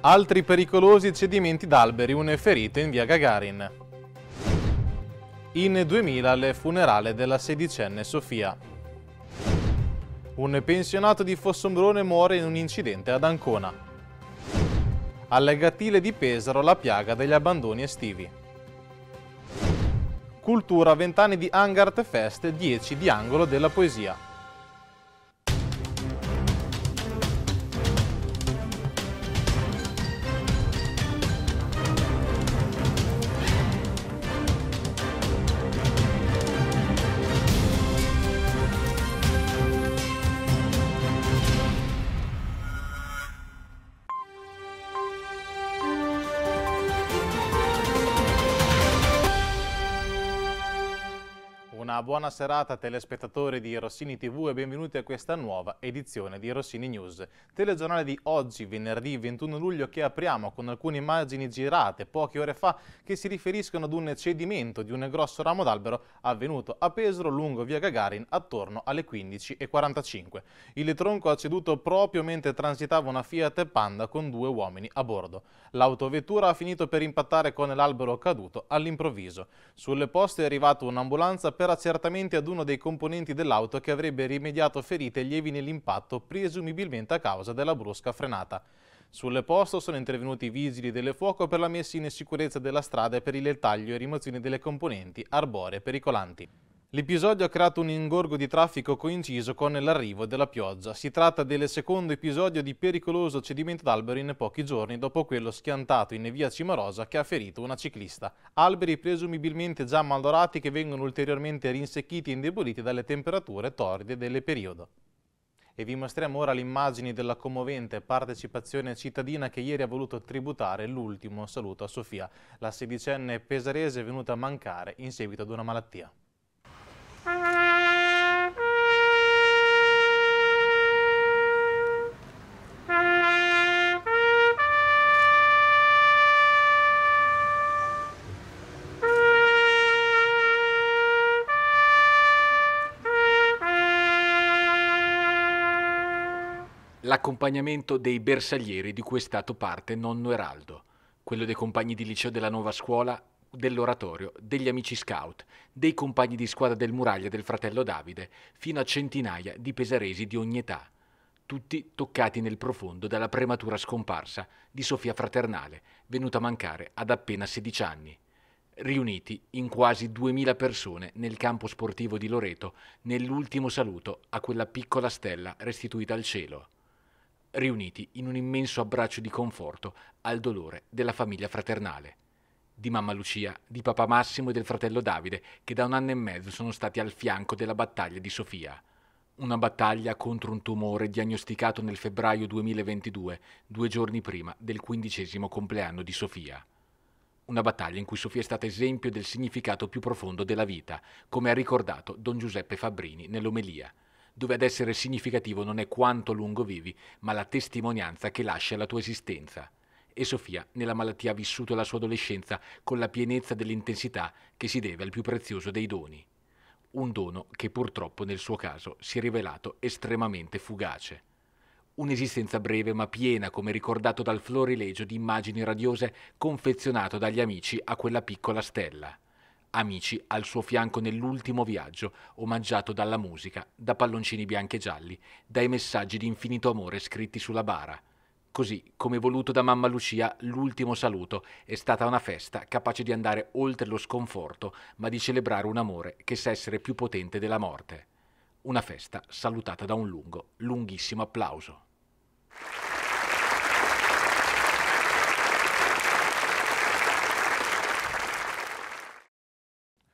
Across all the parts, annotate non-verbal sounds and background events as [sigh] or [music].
Altri pericolosi cedimenti d'alberi, un ferito in via Gagarin. In 2000 il funerale della sedicenne Sofia. Un pensionato di Fossombrone muore in un incidente ad Ancona. Alle gattile di Pesaro la piaga degli abbandoni estivi. Cultura vent'anni di Angart Fest, 10 di Angolo della Poesia. buona serata telespettatori di Rossini TV e benvenuti a questa nuova edizione di Rossini News. Telegiornale di oggi, venerdì 21 luglio, che apriamo con alcune immagini girate poche ore fa che si riferiscono ad un cedimento di un grosso ramo d'albero avvenuto a Pesaro lungo via Gagarin attorno alle 15.45. Il tronco ha ceduto proprio mentre transitava una Fiat Panda con due uomini a bordo. L'autovettura ha finito per impattare con l'albero caduto all'improvviso. Sulle poste è arrivata un'ambulanza per accelerare certamente ad uno dei componenti dell'auto che avrebbe rimediato ferite lievi nell'impatto, presumibilmente a causa della brusca frenata. Sul posto sono intervenuti i vigili del fuoco per la messa in sicurezza della strada e per il taglio e rimozione delle componenti arboree pericolanti. L'episodio ha creato un ingorgo di traffico coinciso con l'arrivo della pioggia. Si tratta del secondo episodio di pericoloso cedimento d'alberi in pochi giorni dopo quello schiantato in via Cimarosa che ha ferito una ciclista. Alberi presumibilmente già maldorati che vengono ulteriormente rinsecchiti e indeboliti dalle temperature torride del periodo e vi mostriamo ora le immagini della commovente partecipazione cittadina che ieri ha voluto tributare l'ultimo saluto a Sofia, la sedicenne pesarese venuta a mancare in seguito ad una malattia l'accompagnamento dei bersaglieri di cui è stato parte nonno Eraldo, quello dei compagni di liceo della nuova scuola dell'oratorio, degli amici scout, dei compagni di squadra del Muraglia del fratello Davide, fino a centinaia di pesaresi di ogni età, tutti toccati nel profondo dalla prematura scomparsa di Sofia Fraternale, venuta a mancare ad appena 16 anni. Riuniti in quasi 2000 persone nel campo sportivo di Loreto nell'ultimo saluto a quella piccola stella restituita al cielo. Riuniti in un immenso abbraccio di conforto al dolore della famiglia fraternale di mamma Lucia, di papà Massimo e del fratello Davide, che da un anno e mezzo sono stati al fianco della battaglia di Sofia. Una battaglia contro un tumore diagnosticato nel febbraio 2022, due giorni prima del quindicesimo compleanno di Sofia. Una battaglia in cui Sofia è stata esempio del significato più profondo della vita, come ha ricordato don Giuseppe Fabbrini nell'omelia, dove ad essere significativo non è quanto lungo vivi, ma la testimonianza che lascia la tua esistenza e Sofia nella malattia ha vissuto la sua adolescenza con la pienezza dell'intensità che si deve al più prezioso dei doni. Un dono che purtroppo nel suo caso si è rivelato estremamente fugace. Un'esistenza breve ma piena, come ricordato dal florilegio di immagini radiose confezionato dagli amici a quella piccola stella. Amici al suo fianco nell'ultimo viaggio, omaggiato dalla musica, da palloncini bianchi e gialli, dai messaggi di infinito amore scritti sulla bara. Così, come voluto da mamma Lucia, l'ultimo saluto è stata una festa capace di andare oltre lo sconforto, ma di celebrare un amore che sa essere più potente della morte. Una festa salutata da un lungo, lunghissimo applauso.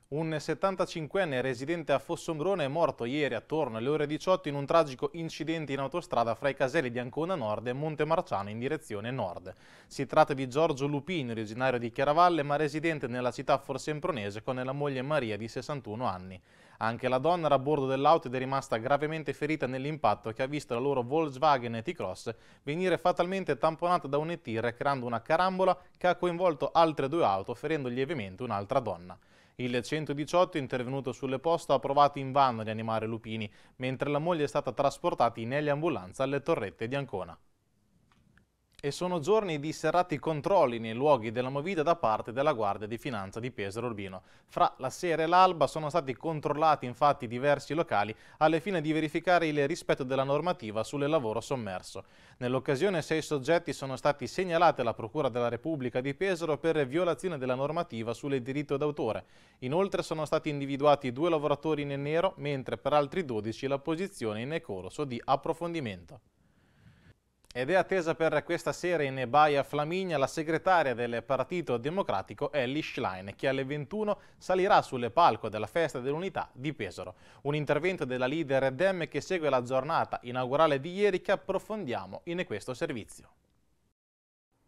Un 75enne residente a Fossombrone è morto ieri attorno alle ore 18 in un tragico incidente in autostrada fra i caselli di Ancona Nord e Montemarciano in direzione nord. Si tratta di Giorgio Lupini, originario di Chiaravalle, ma residente nella città forsempronese con la moglie Maria di 61 anni. Anche la donna era a bordo dell'auto ed è rimasta gravemente ferita nell'impatto che ha visto la loro Volkswagen T-Cross venire fatalmente tamponata da un ETIR creando una carambola che ha coinvolto altre due auto ferendo lievemente un'altra donna. Il 118 intervenuto sulle poste ha provato in vano a rianimare Lupini, mentre la moglie è stata trasportata in eliambulanza alle torrette di Ancona e sono giorni di serrati controlli nei luoghi della movida da parte della Guardia di Finanza di Pesaro Urbino. Fra la sera e l'alba sono stati controllati infatti diversi locali alle fine di verificare il rispetto della normativa sul lavoro sommerso. Nell'occasione sei soggetti sono stati segnalati alla Procura della Repubblica di Pesaro per violazione della normativa sul diritto d'autore. Inoltre sono stati individuati due lavoratori in nero, mentre per altri 12 la posizione è in corso di approfondimento. Ed è attesa per questa sera in Baia Flaminia la segretaria del Partito Democratico Ellie Schlein, che alle 21 salirà sul palco della Festa dell'Unità di Pesaro. Un intervento della leader Dem che segue la giornata inaugurale di ieri che approfondiamo in questo servizio.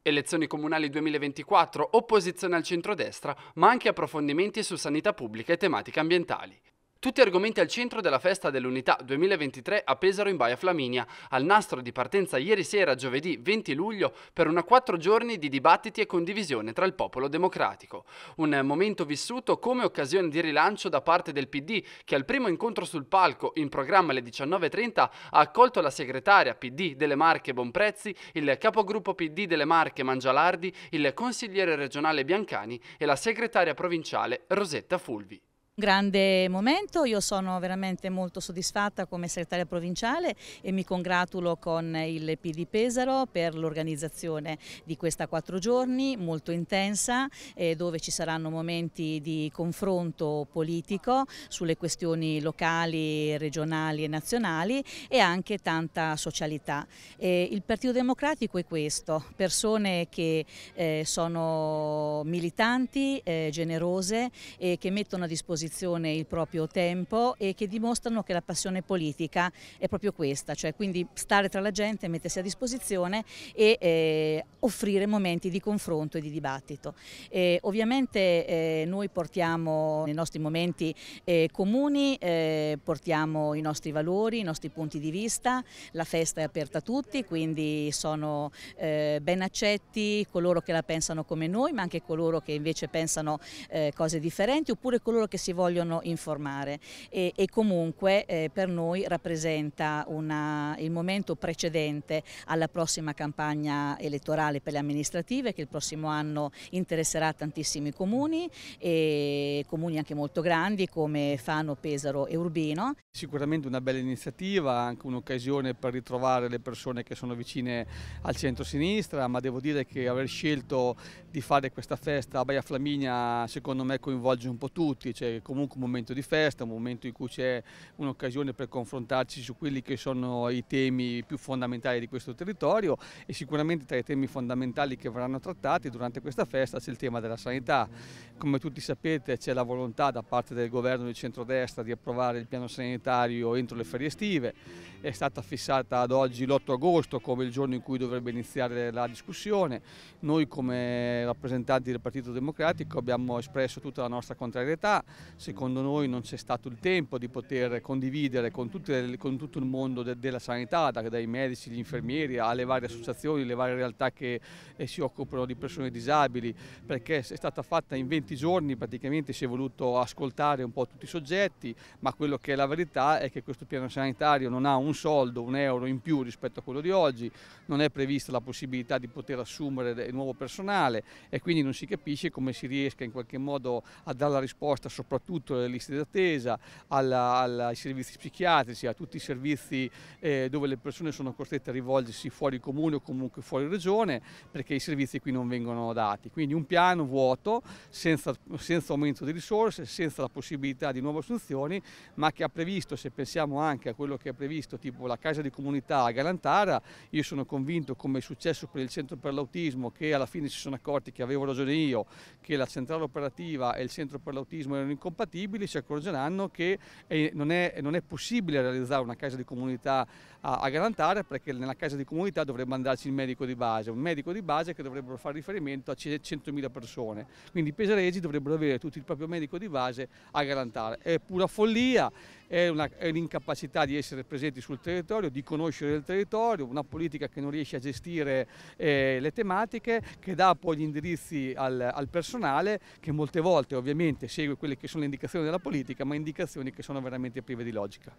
Elezioni comunali 2024, opposizione al centrodestra, ma anche approfondimenti su sanità pubblica e tematiche ambientali. Tutti argomenti al centro della festa dell'unità 2023 a Pesaro in Baia Flaminia, al nastro di partenza ieri sera giovedì 20 luglio per una quattro giorni di dibattiti e condivisione tra il popolo democratico. Un momento vissuto come occasione di rilancio da parte del PD che al primo incontro sul palco in programma alle 19.30 ha accolto la segretaria PD delle Marche Bonprezzi, il capogruppo PD delle Marche Mangialardi, il consigliere regionale Biancani e la segretaria provinciale Rosetta Fulvi grande momento, io sono veramente molto soddisfatta come segretaria provinciale e mi congratulo con il PD Pesaro per l'organizzazione di questa quattro giorni molto intensa eh, dove ci saranno momenti di confronto politico sulle questioni locali, regionali e nazionali e anche tanta socialità. Eh, il Partito Democratico è questo, persone che eh, sono militanti, eh, generose e che mettono a disposizione disposizione il proprio tempo e che dimostrano che la passione politica è proprio questa, cioè quindi stare tra la gente, mettersi a disposizione e eh, offrire momenti di confronto e di dibattito. E ovviamente eh, noi portiamo nei nostri momenti eh, comuni, eh, portiamo i nostri valori, i nostri punti di vista, la festa è aperta a tutti, quindi sono eh, ben accetti coloro che la pensano come noi, ma anche coloro che invece pensano eh, cose differenti oppure coloro che si vogliono informare e, e comunque eh, per noi rappresenta una, il momento precedente alla prossima campagna elettorale per le amministrative che il prossimo anno interesserà tantissimi comuni e comuni anche molto grandi come Fano, Pesaro e Urbino. Sicuramente una bella iniziativa, anche un'occasione per ritrovare le persone che sono vicine al centro-sinistra, ma devo dire che aver scelto di fare questa festa a Baia Flaminia secondo me coinvolge un po' tutti, c'è cioè comunque un momento di festa, un momento in cui c'è un'occasione per confrontarci su quelli che sono i temi più fondamentali di questo territorio e sicuramente tra i temi fondamentali che verranno trattati durante questa festa c'è il tema della sanità. Come tutti sapete c'è la volontà da parte del governo di centrodestra di approvare il piano sanitario entro le ferie estive, è stata fissata ad oggi l'8 agosto come il giorno in cui dovrebbe iniziare la discussione, noi come rappresentanti del Partito Democratico abbiamo espresso tutta la nostra contrarietà, secondo noi non c'è stato il tempo di poter condividere con, le, con tutto il mondo de, della sanità, dai medici, gli infermieri, alle varie associazioni, le varie realtà che eh, si occupano di persone disabili, perché è stata fatta in 20 giorni, praticamente si è voluto ascoltare un po' tutti i soggetti, ma quello che è la verità è che questo piano sanitario non ha un soldo, un euro in più rispetto a quello di oggi, non è prevista la possibilità di poter assumere nuovo personale, e quindi non si capisce come si riesca in qualche modo a dare la risposta soprattutto alle liste d'attesa, ai servizi psichiatrici, a tutti i servizi eh, dove le persone sono costrette a rivolgersi fuori comune o comunque fuori regione perché i servizi qui non vengono dati. Quindi un piano vuoto, senza, senza aumento di risorse, senza la possibilità di nuove assunzioni, ma che ha previsto, se pensiamo anche a quello che ha previsto tipo la casa di comunità a Galantara, io sono convinto come è successo per il centro per l'autismo che alla fine si sono accorti rapporti che avevo ragione io, che la centrale operativa e il centro per l'autismo erano incompatibili, si accorgeranno che eh, non è, non è possibile realizzare una casa di comunità a, a garantare perché nella casa di comunità dovrebbe andarci il medico di base, un medico di base che dovrebbero fare riferimento a 100.000 persone. Quindi i pesaresi dovrebbero avere tutto il proprio medico di base a garantare. È pura follia è, una, è l'incapacità di essere presenti sul territorio, di conoscere il territorio, una politica che non riesce a gestire eh, le tematiche, che dà poi gli indirizzi al, al, personale, che molte volte ovviamente segue quelle che sono le indicazioni della politica, ma indicazioni che sono veramente prive di logica.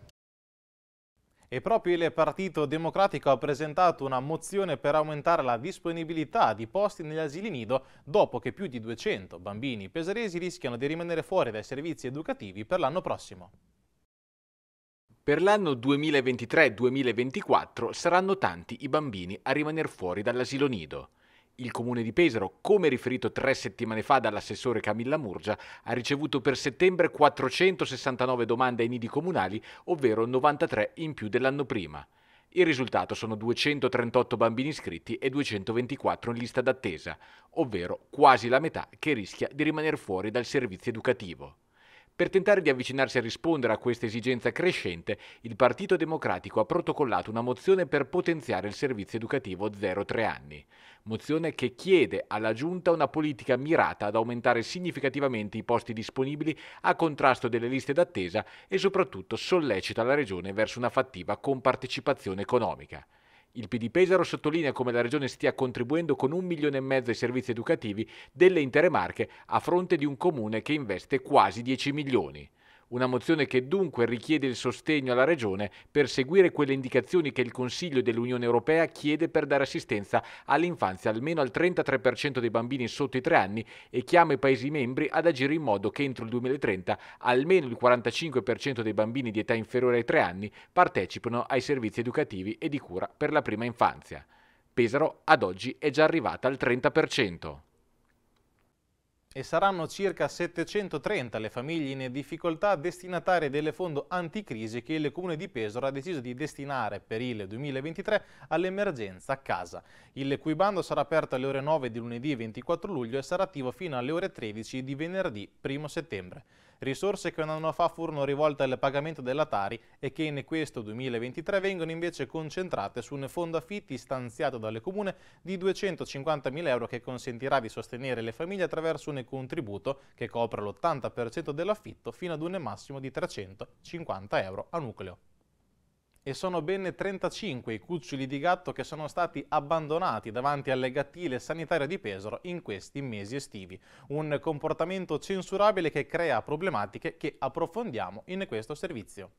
E proprio il Partito Democratico ha presentato una mozione per aumentare la disponibilità di posti negli asili nido dopo che più di 200 bambini pesaresi rischiano di rimanere fuori dai servizi educativi per l'anno prossimo. Per l'anno 2023-2024 saranno tanti i bambini a rimanere fuori dall'asilo nido. Il comune di Pesaro, come riferito tre settimane fa dall'assessore Camilla Murgia, ha ricevuto per settembre 469 domande ai nidi comunali, ovvero 93 in più dell'anno prima. Il risultato sono 238 bambini iscritti e 224 in lista d'attesa, ovvero quasi la metà che rischia di rimanere fuori dal servizio educativo. Per tentare di avvicinarsi a rispondere a questa esigenza crescente, il Partito Democratico ha protocollato una mozione per potenziare il servizio educativo 0-3 anni, mozione che chiede alla Giunta una politica mirata ad aumentare significativamente i posti disponibili a contrasto delle liste d'attesa e soprattutto sollecita la Regione verso una fattiva compartecipazione economica. Il PD Pesaro sottolinea come la Regione stia contribuendo con un milione e mezzo ai servizi educativi delle intere Marche a fronte di un comune che investe quasi 10 milioni. Una mozione che dunque richiede il sostegno alla Regione per seguire quelle indicazioni che il Consiglio dell'Unione Europea chiede per dare assistenza all'infanzia almeno al 33% dei bambini sotto i tre anni e chiama i Paesi membri ad agire in modo che entro il 2030 almeno il 45% dei bambini di età inferiore ai tre anni partecipino ai servizi educativi e di cura per la prima infanzia. Pesaro ad oggi è già arrivata al 30% e saranno circa 730 le famiglie in difficoltà destinatarie delle fondo anticrisi che il Comune di Pesaro ha deciso di destinare per il 2023 all'emergenza casa, il cui bando sarà aperto alle ore 9 di lunedì 24 luglio e sarà attivo fino alle ore 13 di venerdì 1 settembre risorse che un anno fa furono rivolte al pagamento della Tari e che in questo 2023 vengono invece concentrate su un fondo affitti stanziato dalle comune di 250.000 euro che consentirà di sostenere le famiglie attraverso un contributo che copre l'80% dell'affitto fino ad un massimo di 350 euro a nucleo e sono ben 35 i cuccioli di gatto che sono stati abbandonati davanti alle gattile sanitarie di Pesaro in questi mesi estivi. Un comportamento censurabile che crea problematiche che approfondiamo in questo servizio.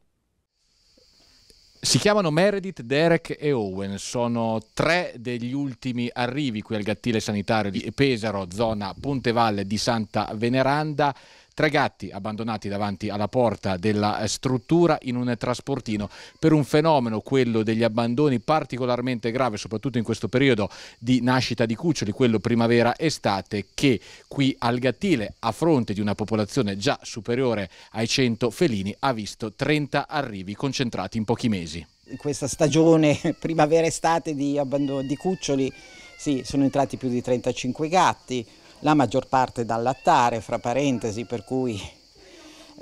Si chiamano Meredith, Derek e Owen, sono tre degli ultimi arrivi qui al gattile sanitario di Pesaro, zona Ponte Valle di Santa Veneranda tre gatti abbandonati davanti alla porta della eh, struttura in un trasportino per un fenomeno, quello degli abbandoni, particolarmente grave, soprattutto in questo periodo di nascita di cuccioli, quello primavera-estate, che qui al Gattile, a fronte di una popolazione già superiore ai 100 felini, ha visto 30 arrivi concentrati in pochi mesi. In questa stagione [laughs] primavera-estate di, di cuccioli sì, sono entrati più di 35 gatti, la maggior parte da allattare, fra parentesi, per cui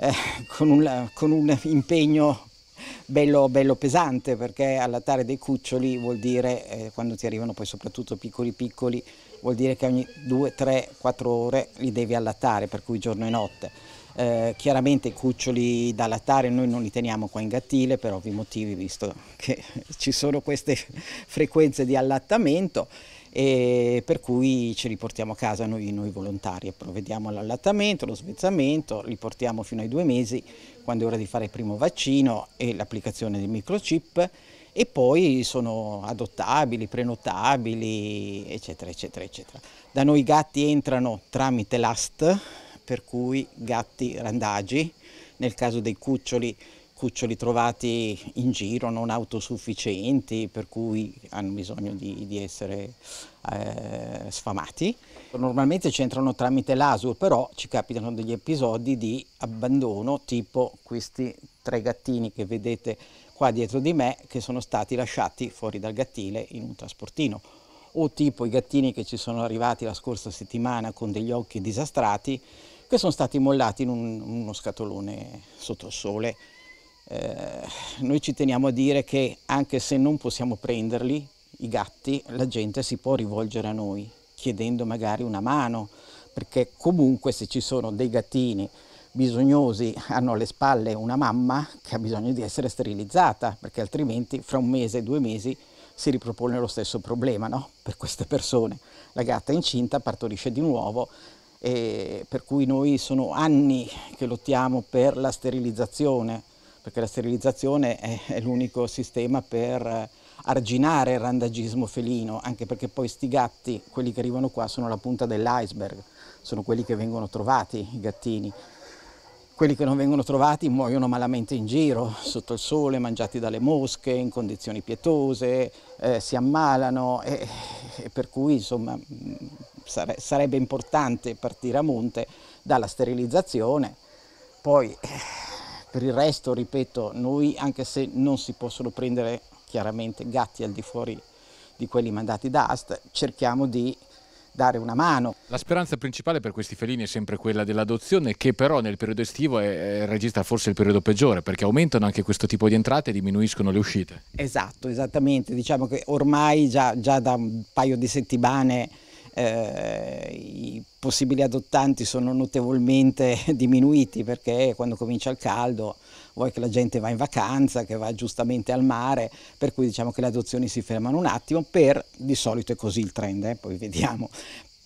eh, con, un, con, un, impegno bello, bello, pesante, perché allattare dei cuccioli vuol dire, eh, quando ti arrivano poi soprattutto piccoli piccoli, vuol dire che ogni 2, 3, 4 ore li devi allattare, per cui giorno e notte. Eh, chiaramente i cuccioli da allattare noi non li teniamo qua in gattile per ovvi motivi, visto che ci sono queste frequenze di allattamento e per cui ce li portiamo a casa noi, noi volontari, provvediamo all'allattamento, allo svezzamento, li portiamo fino ai due mesi quando è ora di fare il primo vaccino e l'applicazione del microchip e poi sono adottabili, prenotabili, eccetera, eccetera, eccetera. Da noi i gatti entrano tramite l'AST, per cui gatti randagi, nel caso dei cuccioli cuccioli trovati in giro non autosufficienti per cui hanno bisogno di, di essere eh, sfamati. Normalmente ci entrano tramite l'ASUR però ci capitano degli episodi di abbandono tipo questi tre gattini che vedete qua dietro di me che sono stati lasciati fuori dal gattile in un trasportino o tipo i gattini che ci sono arrivati la scorsa settimana con degli occhi disastrati che sono stati mollati in un, uno scatolone sotto il sole eh, noi ci teniamo a dire che anche se non possiamo prenderli, i gatti, la gente si può rivolgere a noi chiedendo magari una mano, perché comunque se ci sono dei gattini bisognosi hanno alle spalle una mamma che ha bisogno di essere sterilizzata, perché altrimenti fra un mese e due mesi si ripropone lo stesso problema no? per queste persone. La gatta incinta partorisce di nuovo, eh, per cui noi sono anni che lottiamo per la sterilizzazione perché la sterilizzazione è, è l'unico sistema per eh, arginare il randagismo felino, anche perché poi sti gatti, quelli che arrivano qua, sono la punta dell'iceberg, sono quelli che vengono trovati, i gattini. Quelli che non vengono trovati muoiono malamente in giro, sotto il sole, mangiati dalle mosche, in condizioni pietose, eh, si ammalano e, e, per cui insomma mm, sare, sarebbe importante partire a monte dalla sterilizzazione, poi eh, per il resto, ripeto, noi anche se non si possono prendere chiaramente gatti al di fuori di quelli mandati da AST, cerchiamo di dare una mano. La speranza principale per questi felini è sempre quella dell'adozione, che però nel periodo estivo è, è, registra forse il periodo peggiore, perché aumentano anche questo tipo di entrate e diminuiscono le uscite. Esatto, esattamente. Diciamo che ormai già, già da un paio di settimane eh, i possibili adottanti sono notevolmente [laughs] diminuiti perché quando comincia il caldo vuoi che la gente va in vacanza, che va giustamente al mare, per cui diciamo che le adozioni si fermano un attimo, per di solito è così il trend, eh, poi vediamo.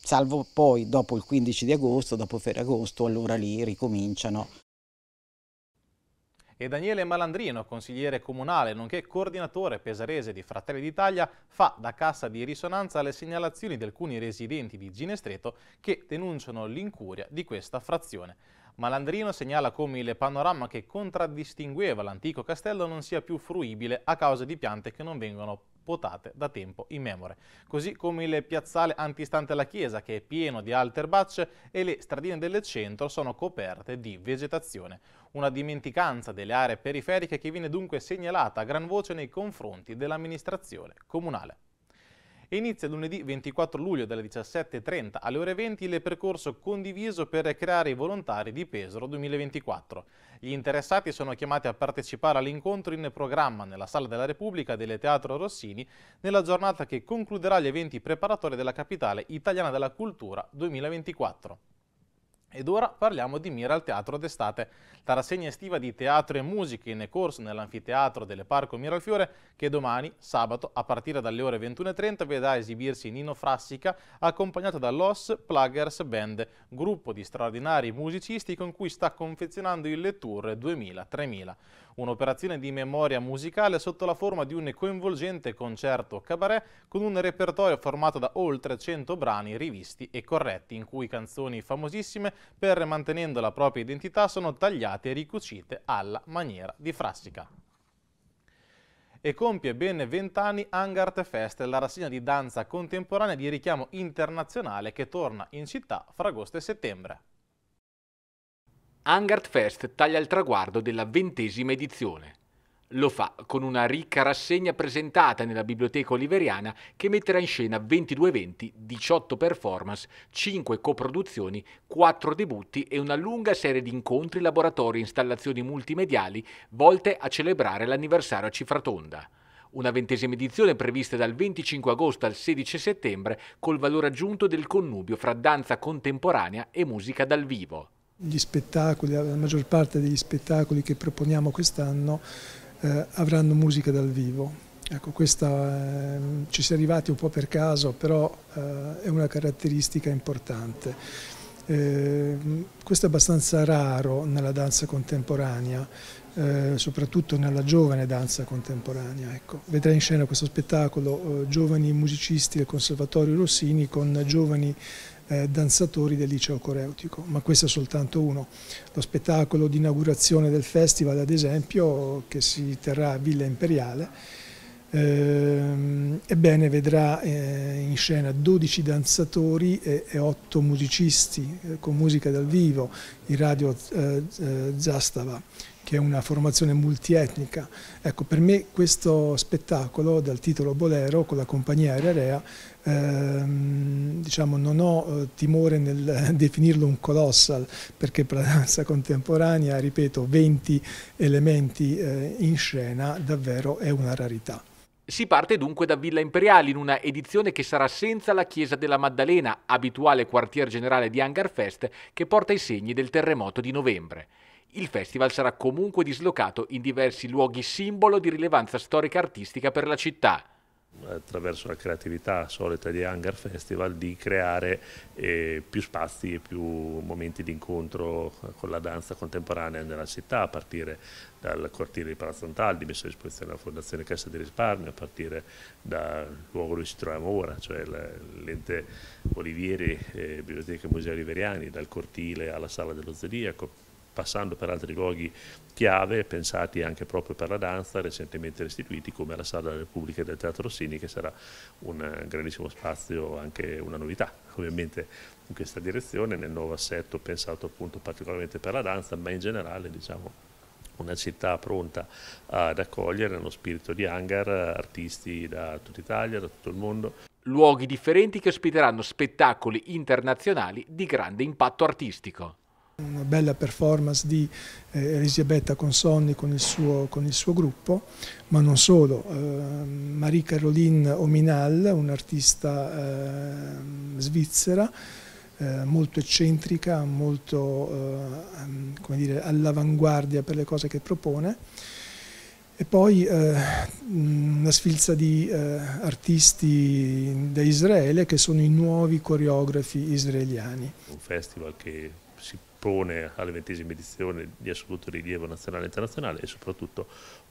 Salvo poi dopo il 15 di agosto, dopo Ferragosto, allora lì ricominciano e Daniele Malandrino, consigliere comunale nonché coordinatore pesarese di Fratelli d'Italia, fa da cassa di risonanza alle segnalazioni di alcuni residenti di Ginestreto che denunciano l'incuria di questa frazione. Malandrino segnala come il panorama che contraddistingueva l'antico castello non sia più fruibile a causa di piante che non vengono potate da tempo in memore, così come il piazzale antistante alla chiesa che è pieno di alterbacce e le stradine del centro sono coperte di vegetazione, una dimenticanza delle aree periferiche che viene dunque segnalata a gran voce nei confronti dell'amministrazione comunale. Inizia lunedì 24 luglio dalle 17.30 alle ore 20 il percorso condiviso per creare i volontari di Pesaro 2024. Gli interessati sono chiamati a partecipare all'incontro in programma nella Sala della Repubblica del Teatro Rossini nella giornata che concluderà gli eventi preparatori della capitale italiana della cultura 2024. Ed ora parliamo di Mira al Teatro d'Estate, la rassegna estiva di teatro e musica in corso nell'anfiteatro delle Parco Miralfiore che domani, sabato, a partire dalle ore 21.30 vedrà esibirsi Nino Frassica accompagnato dall'OS Pluggers Band, gruppo di straordinari musicisti con cui sta confezionando il Le Tour 2000-3000 un'operazione di memoria musicale sotto la forma di un coinvolgente concerto cabaret con un repertorio formato da oltre 100 brani rivisti e corretti, in cui canzoni famosissime per mantenendo la propria identità sono tagliate e ricucite alla maniera di Frassica e compie ben 20 anni Hangart Fest, la rassegna di danza contemporanea di richiamo internazionale che torna in città fra agosto e settembre. Angart Fest taglia il traguardo della ventesima edizione. Lo fa con una ricca rassegna presentata nella biblioteca oliveriana che metterà in scena 22 eventi, 18 performance, 5 coproduzioni, 4 debutti e una lunga serie di incontri, laboratori e installazioni multimediali volte a celebrare l'anniversario a cifra tonda. una ventesima edizione prevista dal 25 agosto al 16 settembre col valore aggiunto del connubio fra danza contemporanea e musica dal vivo. Gli spettacoli, la maggior parte degli spettacoli che proponiamo quest'anno eh, avranno musica dal vivo. Ecco, questa, eh, ci si è arrivati un po' per caso, però eh, è una caratteristica importante. Ehm, questo è abbastanza raro nella danza contemporanea, eh, soprattutto nella giovane danza contemporanea. Ecco. Vedrai in scena questo spettacolo eh, giovani musicisti del Conservatorio Rossini con giovani eh, danzatori del liceo coreutico, ma questo è soltanto uno. Lo spettacolo di inaugurazione del festival, ad esempio, che si terrà a Villa Imperiale, ehm, ebbene vedrà eh, in scena 12 danzatori e, e 8 musicisti eh, con musica dal vivo, in radio eh, eh, Zastava che è una formazione multietnica. Ecco, per me questo spettacolo dal titolo Bolero con la compagnia aerea ehm, diciamo, non ho eh, timore nel [laughs] definirlo un colossal perché per la danza contemporanea, ripeto, 20 elementi eh, in scena davvero è una rarità. Si parte dunque da Villa Imperiale in una edizione che sarà senza la chiesa della Maddalena, abituale quartier generale di Hangar che porta i segni del terremoto di novembre il festival sarà comunque dislocato in diversi luoghi simbolo di rilevanza storica artistica per la città attraverso la creatività solita di Hangar Festival di creare eh, più spazi e più momenti di incontro con la danza contemporanea nella città, a partire dal cortile di Palazzo Antaldi, messo a disposizione della Fondazione Cassa di Risparmio, a partire dal luogo dove ci troviamo ora, cioè l'ente Olivieri, eh, Biblioteca Museo Oliveriani, dal cortile alla Sala dello Zodiaco, passando per altri luoghi chiave pensati anche proprio per la danza, recentemente restituiti come la Sala della Repubblica del Teatro Rossini che sarà un grandissimo spazio, anche una novità ovviamente in questa direzione, nel nuovo assetto pensato appunto particolarmente per la danza ma in generale diciamo una città pronta ad accogliere nello spirito di hangar artisti da tutta Italia, da tutto il mondo. Luoghi differenti che ospiteranno spettacoli internazionali di grande impatto artistico. Una bella performance di eh, Elisabetta Consonni con il, suo, con il suo gruppo, ma non solo. Eh, Marie-Caroline Ominal, un'artista ehm, svizzera, eh, molto eccentrica, molto eh, all'avanguardia per le cose che propone. E poi eh, una sfilza di eh, artisti da Israele che sono i nuovi coreografi israeliani. Un festival che pone alle ventesime edizione di assoluto rilievo nazionale e internazionale e soprattutto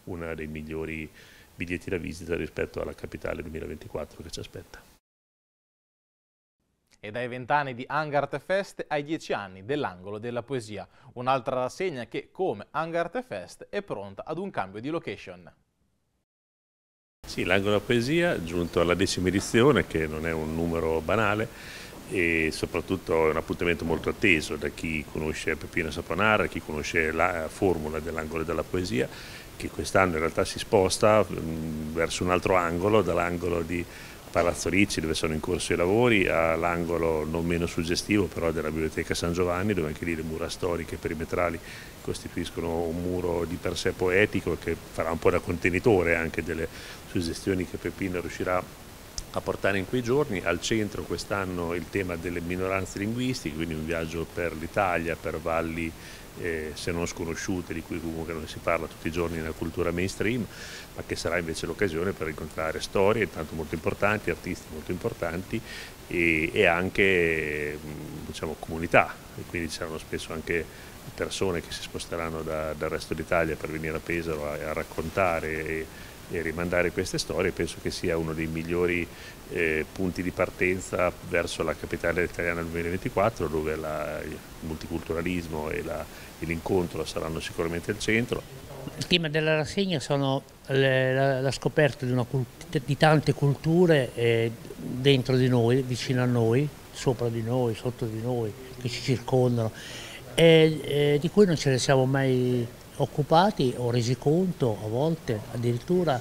uno dei migliori biglietti da visita rispetto alla capitale 2024 che ci aspetta. E dai vent'anni di Angarte Fest ai dieci anni dell'angolo della poesia, un'altra rassegna che, come Angarte Fest, è pronta ad un cambio di location. Sì, l'angolo della poesia, giunto alla decima edizione, che non è un numero banale, e soprattutto è un appuntamento molto atteso da chi conosce Peppino Saponara, chi conosce la eh, formula dell'angolo della poesia, che quest'anno in realtà si sposta mm, verso un altro angolo, dall'angolo di Palazzo Ricci dove sono in corso i lavori, all'angolo non meno suggestivo però della Biblioteca San Giovanni dove anche lì le mura storiche e perimetrali costituiscono un muro di per sé poetico che farà un po' da contenitore anche delle suggestioni che Peppino riuscirà a a portare in quei giorni. Al centro quest'anno il tema delle minoranze linguistiche, quindi un viaggio per l'Italia, per valli eh, se non sconosciute, di cui comunque non si parla tutti i giorni nella cultura mainstream, ma che sarà invece l'occasione per incontrare storie tanto molto importanti, artisti molto importanti e, e anche diciamo, comunità. E quindi c'erano spesso anche persone che si sposteranno da, dal resto d'Italia per venire a Pesaro a, a raccontare. E, e rimandare queste storie penso che sia uno dei migliori eh, punti di partenza verso la capitale italiana 2024 dove la, il multiculturalismo e, l'incontro saranno sicuramente il centro. Il tema della rassegna sono le, la, la, scoperta di, una, di tante culture eh, dentro di noi, vicino a noi, sopra di noi, sotto di noi, che ci circondano e eh, di cui non ce ne siamo mai occupati ho resi conto a volte addirittura,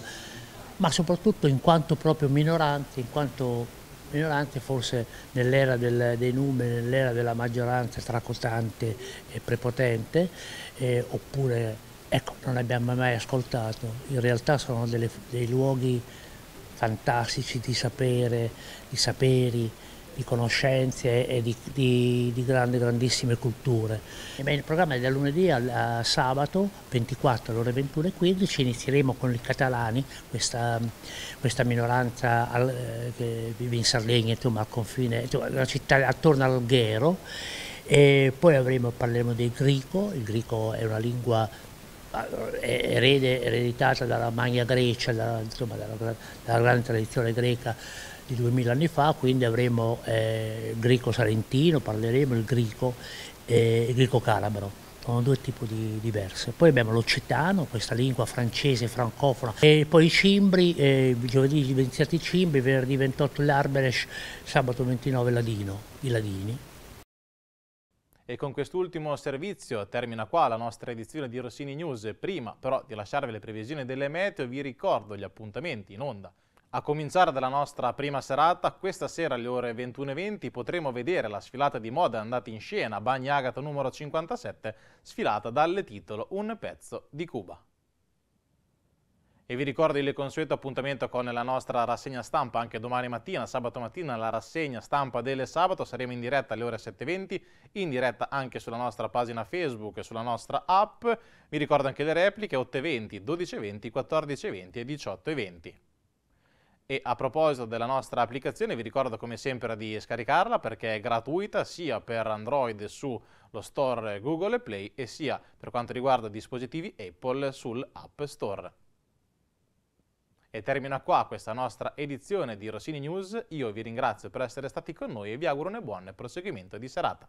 ma soprattutto in quanto proprio minoranti, in quanto minoranti forse nell'era dei numeri, nell'era della maggioranza stracostante e prepotente, eh, oppure ecco, non abbiamo mai ascoltato. In realtà sono delle, dei luoghi fantastici di sapere, di saperi, di conoscenze e di, di, di grandi, grandissime culture. Beh, il programma è da lunedì al sabato 24 alle ore 21.15, inizieremo con i catalani, questa, questa minoranza al, eh, che vive in Sardegna, insomma, al confine, insomma, una città attorno al Ghero. E poi avremo, parleremo del greco, il greco è una lingua eh, erede, ereditata dalla Magna Grecia, dalla, insomma, dalla, dalla grande tradizione greca di 2000 anni fa, quindi avremo eh, greco sarentino, parleremo il greco e eh, greco calabro. Sono due tipi di, diverse. Poi abbiamo l'occitano, questa lingua francese francofona, e poi i cimbri, eh, giovedì 27 cimbri, venerdì 28 l'arberes, sabato 29 ladino, i ladini. E con quest'ultimo servizio termina qua la nostra edizione di Rossini News. Prima però di lasciarvi le previsioni delle meteo vi ricordo gli appuntamenti in onda a cominciare dalla nostra prima serata, questa sera alle ore 21.20 potremo vedere la sfilata di moda andata in scena, Bagnagata numero 57, sfilata dal titolo Un pezzo di Cuba. E vi ricordo il consueto appuntamento con la nostra rassegna stampa anche domani mattina, sabato mattina, la rassegna stampa del sabato. Saremo in diretta alle ore 7.20, in diretta anche sulla nostra pagina Facebook e sulla nostra app. Vi ricordo anche le repliche 8.20, 12.20, 14.20 e 18.20. E a proposito della nostra applicazione, vi ricordo come sempre di scaricarla perché è gratuita sia per Android sullo store Google Play e sia per quanto riguarda dispositivi Apple sul App Store. E termina qua questa nostra edizione di Rossini News. Io vi ringrazio per essere stati con noi e vi auguro un buon proseguimento di serata.